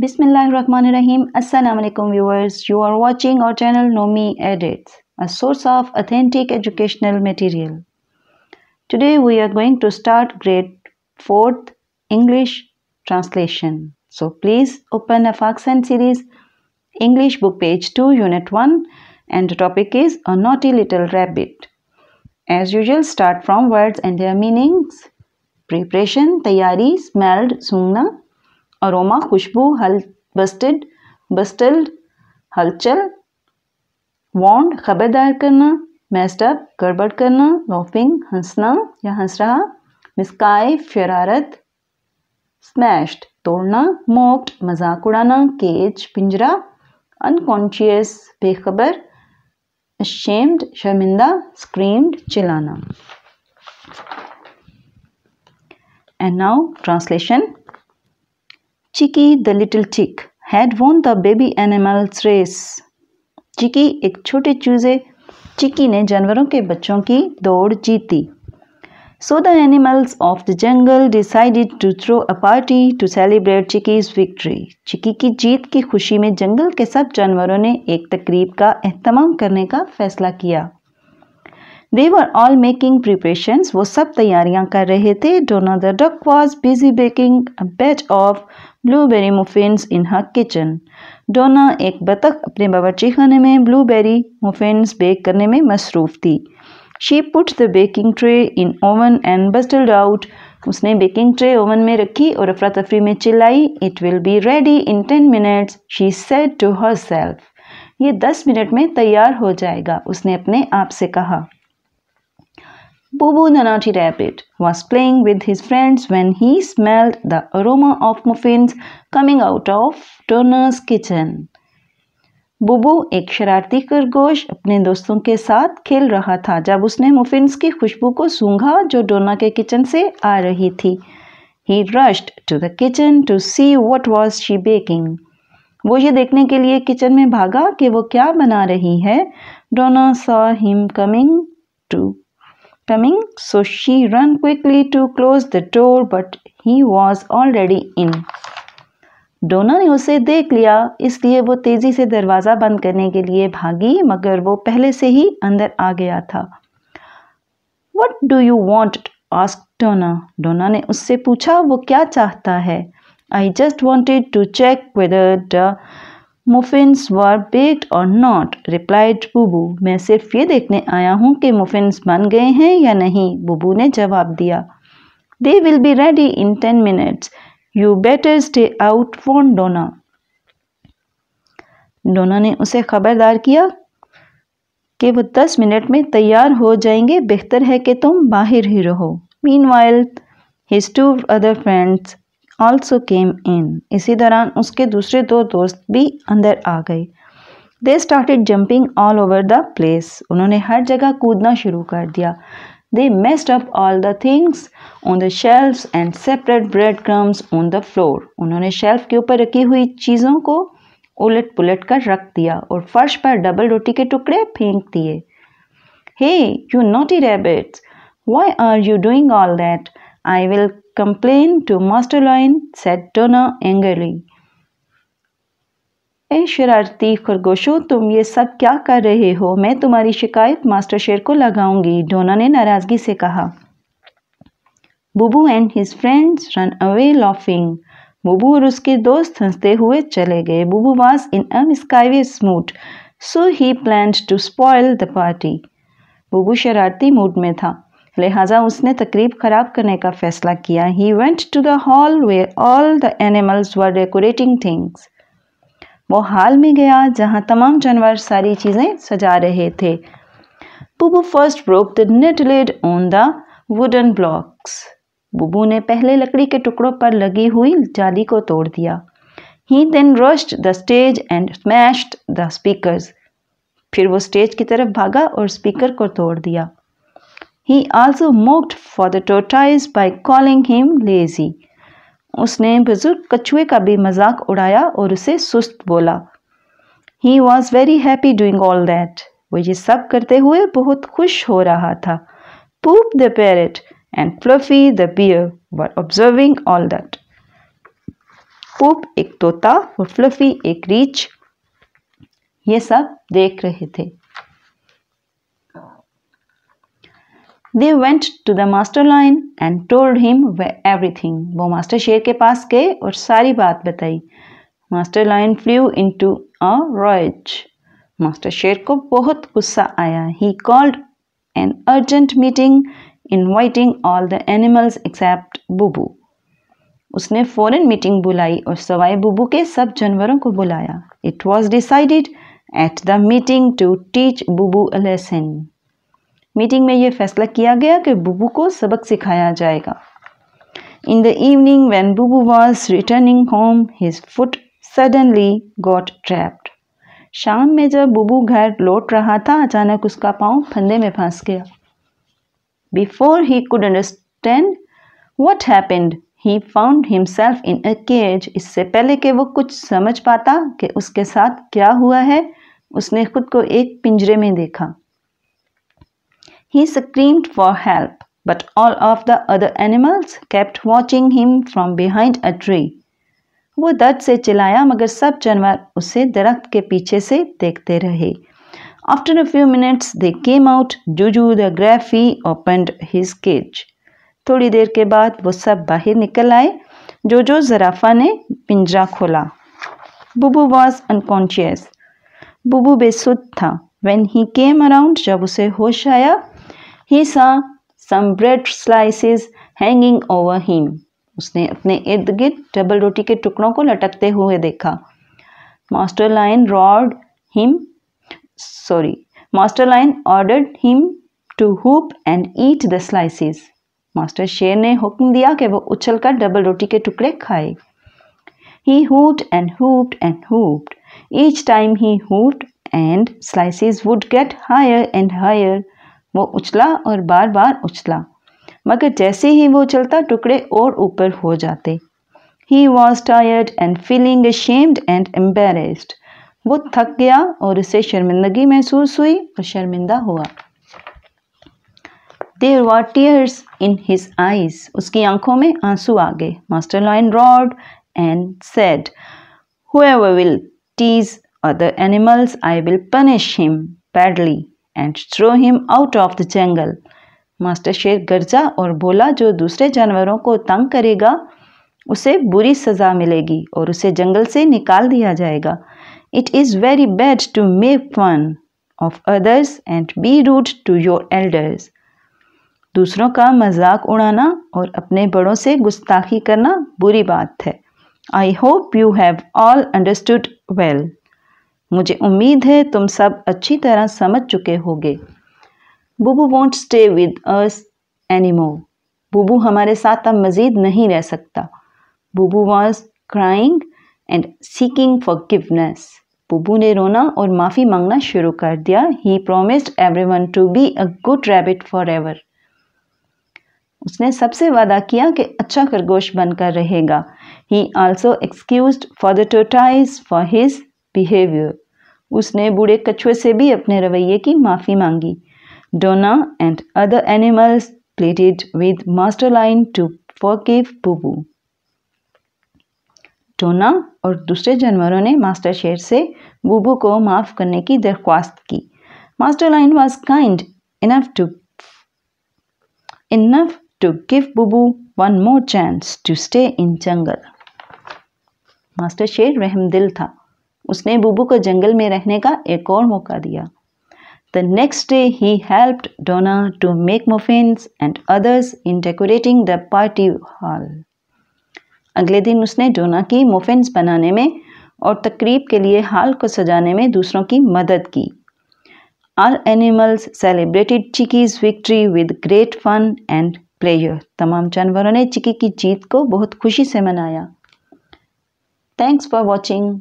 Bismillahirrahmanirrahim. Assalamu alaikum viewers. You are watching our channel Nomi Edits, a source of authentic educational material. Today we are going to start grade 4th English translation. So please open a Faxan series English book page 2 unit 1 and the topic is a naughty little rabbit. As usual start from words and their meanings. Preparation, tayari, smelled, sungna, aroma खुशबू हल busted बस्टल्ड हलचल वॉन्ड खबरदार करना मैस्टअप गड़बड़ करना laughing हंसना या हंस रहा मिसकाय शरारत स्मैश्ड तोड़ना मोक्ड मजाक उड़ाना केज पिंजरा अनकॉन्शियस बेखबर अशेम्ड शर्मिंदा स्क्रीम्ड चिलाना and now translation Chicky the little chick had won the baby animals race Chicky एक छोटे चूजे चिकी ने जानवरों के बच्चों की दौड़ जीती So the animals of the jungle decided to throw a party to celebrate Chicky's victory Chicky की जीत की खुशी में जंगल के सब जानवरों ने एक तकरीब का अहतमाम करने का फैसला किया देवर ऑल मेकिंग प्रिपरेशन वो सब तैयारियां कर रहे थे Donna the duck was busy baking batch of blueberry muffins in her kitchen Donna एक बतख अपने बावची खाने में ब्लूबेरी मुफिन्स बेक करने में मसरूफ़ थी she put the baking tray in oven and bustled out उसने बेकिंग ट्रे ओवन में रखी और अफरा तफरी में चिल्लाई it will be ready in ten minutes she said to herself ये दस मिनट में तैयार हो जाएगा उसने अपने आप से कहा the Naughty Rabbit was playing with his friends when he smelled the aroma of muffins coming out of Turner's kitchen. बुबू एक शरारती खरगोश अपने दोस्तों के साथ खेल रहा था जब उसने मुफिन्स की खुशबू को सूंघा जो डोना के किचन से आ रही थी he rushed to the kitchen to see what was she baking वो ये देखने के लिए किचन में भागा कि वो क्या बना रही है Donna saw him coming to coming, so she ran quickly to close the door, but he was already in. Donna ने उसे देख लिया इसलिए वो तेज़ी से दरवाज़ा बंद करने के लिए भागी मगर वो पहले से ही अंदर आ गया था what do you want ask Donna Donna ने उससे पूछा वो क्या चाहता है I just wanted to check whether the muffins were baked और नॉट रिप्लाइड बुबू मैं सिर्फ ये देखने आया हूँ कि मुफिन्स बन गए हैं या नहीं बुबू ने जवाब दिया they will be ready in ten minutes you better stay out फोन डोना डोना ने उसे खबरदार किया कि वो दस मिनट में तैयार हो जाएंगे बेहतर है कि तुम बाहर ही रहो meanwhile his two other friends also came in इसी दौरान उसके दूसरे दो दोस्त भी अंदर आ गए they started jumping all over the place उन्होंने हर जगह कूदना शुरू कर दिया they messed up all the things on the shelf and separate bread crumbs on the floor उन्होंने शेल्फ के ऊपर रखी हुई चीज़ों को उलट पुलट कर रख दिया और फर्श पर डबल रोटी के टुकड़े फेंक दिए hey you naughty rabbits why are you doing all that I will complain to Masterloin, said Donna angrily. ए शरारती खरगोशो तुम ये सब क्या कर रहे हो मैं तुम्हारी शिकायत मास्टर शेर को लगाऊंगी डोना ने नाराज़गी से कहा Bubu and his friends ran away laughing Bubu और उसके दोस्त हंसते हुए चले गए Bubu was in a mischievous mood so he plan to spoil the party Bubu शरारती मूड में था लिहाजा उसने तकरीब ख़राब करने का फ़ैसला किया he went to the hallway all the animals were decorating things वो हाल में गया जहाँ तमाम जानवर सारी चीज़ें सजा रहे थे Bubu first broke the net laid on the wooden blocks Bubu ने पहले लकड़ी के टुकड़ों पर लगी हुई जाली को तोड़ दिया he then rushed the stage and smashed the speakers फिर वो स्टेज की तरफ भागा और स्पीकर को तोड़ दिया He also mocked for the tortoise by calling him lazy. उसने बुजुर्ग कछुए का भी मजाक उड़ाया और उसे सुस्त बोला he was very happy doing all that वो ये सब करते हुए बहुत खुश हो रहा था Poop the parrot and Fluffy the bear were observing all that Poop एक तोता और फ्लफी एक रीछ ये सब देख रहे थे they went to the Master Lion and told him everything वो मास्टर शेर के पास गए और सारी बात बताई Master Lion flew into a rage master शेर को बहुत गुस्सा आया he called an urgent meeting inviting all the animals except Bubu उसने फॉरन मीटिंग बुलाई और सवाई बुबू के सब जानवरों को बुलाया it was decided at the meeting to teach Bubu a lesson meeting में यह फैसला किया गया कि बुबू को सबक सिखाया जाएगा in the evening when Bubu was returning home his foot suddenly got trapped शाम में जब बुबू घर लौट रहा था अचानक उसका पाँव फंदे में फंस गया before he could understand what happened he found himself in a cage इससे पहले कि वो कुछ समझ पाता कि उसके साथ क्या हुआ है उसने खुद को एक पिंजरे में देखा He screamed for help, but all of the other animals kept watching him from behind a tree. वो दर्द से चिल्लाया मगर सब जानवर उसे दरख्त के पीछे से देखते रहे After a few minutes, they came out. Juju the Graffy opened his cage. थोड़ी देर के बाद वो सब बाहर निकल आए जोजो जराफा ने पिंजरा खोला बुबू वॉज अनकॉन्शियस बुबू बेसुध था वेन ही केम अराउंड जब उसे होश आया he saw some bread slices hanging over him उसने अपने इर्द गिर्द डबल रोटी के टुकड़ों को लटकते हुए देखा Master Lion roared him sorry Master Lion ordered him to hop and eat the slices master शेर ने हुक्म दिया कि वो उछलकर डबल रोटी के टुकड़े खाए he hopped and hopped and hopped each time he hopped and slices would get higher and higher वो उछला और बार बार उछला मगर जैसे ही वो चलता टुकड़े और ऊपर हो जाते he was tired and feeling shamed and embarrassed वो थक गया और उसे शर्मिंदगी महसूस हुई और शर्मिंदा हुआ there were tears in his eyes उसकी आंखों में आंसू आ गए Master Lion roared and said who will tease other animals I will punish him badly and throw him out of the jungle master शेर गर्जा और बोला जो दूसरे जानवरों को तंग करेगा उसे बुरी सज़ा मिलेगी और उसे जंगल से निकाल दिया जाएगा it is very bad to make fun of others and be rude to your elders दूसरों का मजाक उड़ाना और अपने बड़ों से गुस्ताखी करना बुरी बात है I hope you have all understood well मुझे उम्मीद है तुम सब अच्छी तरह समझ चुके होगे Bubu won't stay with us anymore Bubu हमारे साथ अब मज़ीद नहीं रह सकता Bubu was crying and seeking forgiveness Bubu ने रोना और माफ़ी मांगना शुरू कर दिया he promised everyone to be a good rabbit forever उसने सबसे वादा किया कि अच्छा खरगोश बनकर रहेगा he also excuse for the tortoise for his behaviour उसने बूढ़े कछुए से भी अपने रवैये की माफ़ी मांगी Donna and other animals pleaded with Master Lion to forgive Bubu Donna और दूसरे जानवरों ने मास्टर शेर से बुबू को माफ़ करने की दरख्वास्त की Master Lion was kind enough to enough to give Bubu one more chance to stay in jungle master शेर रहमदिल था उसने बूबू को जंगल में रहने का एक और मौका दिया the next day he helped Donna to make muffins and others in decorating the party hall अगले दिन उसने डोना की मुफिन्स बनाने में और तकरीब के लिए हाल को सजाने में दूसरों की मदद की all animals celebrated Chicky's victory with great fun and player तमाम जानवरों ने चिकी की जीत को बहुत खुशी से मनाया थैंक्स फॉर वॉचिंग